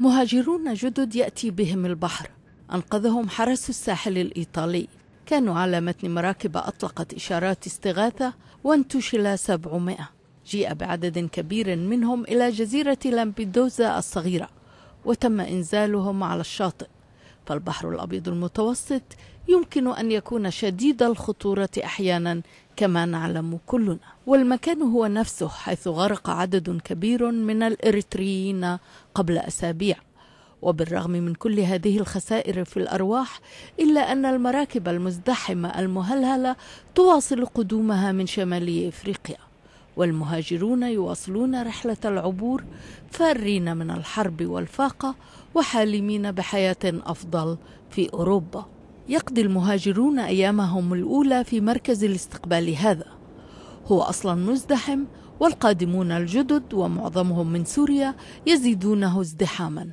مهاجرون جدد يأتي بهم البحر أنقذهم حرس الساحل الإيطالي كانوا على متن مراكب أطلقت إشارات استغاثة وانتشل 700 جيء بعدد كبير منهم إلى جزيرة لامبيدوزا الصغيرة وتم إنزالهم على الشاطئ فالبحر الأبيض المتوسط يمكن أن يكون شديد الخطورة أحيانا كما نعلم كلنا والمكان هو نفسه حيث غرق عدد كبير من الإريتريين قبل أسابيع وبالرغم من كل هذه الخسائر في الأرواح إلا أن المراكب المزدحمة المهلهلة تواصل قدومها من شمال إفريقيا والمهاجرون يواصلون رحلة العبور فارين من الحرب والفاقة وحالمين بحياة أفضل في أوروبا يقضي المهاجرون أيامهم الأولى في مركز الاستقبال هذا هو أصلا مزدحم والقادمون الجدد ومعظمهم من سوريا يزيدونه ازدحاما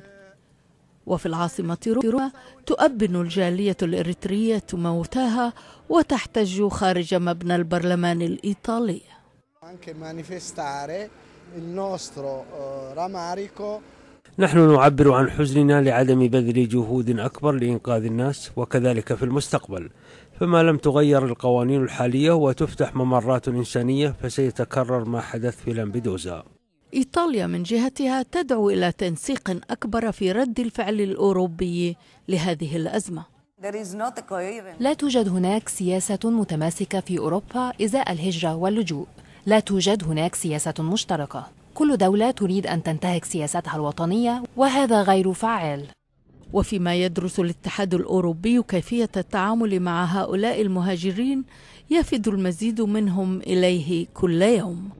وفي العاصمة روما تؤبن الجالية الإريترية موتاها وتحتج خارج مبنى البرلمان الإيطالي نحن نعبر عن حزننا لعدم بذل جهود أكبر لإنقاذ الناس وكذلك في المستقبل فما لم تغير القوانين الحالية وتفتح ممرات إنسانية فسيتكرر ما حدث في لامبيدوزا إيطاليا من جهتها تدعو إلى تنسيق أكبر في رد الفعل الأوروبي لهذه الأزمة لا توجد هناك سياسة متماسكة في أوروبا إزاء الهجرة واللجوء لا توجد هناك سياسة مشتركة كل دولة تريد أن تنتهك سياستها الوطنية وهذا غير فعال وفيما يدرس الاتحاد الأوروبي كيفية التعامل مع هؤلاء المهاجرين يفد المزيد منهم إليه كل يوم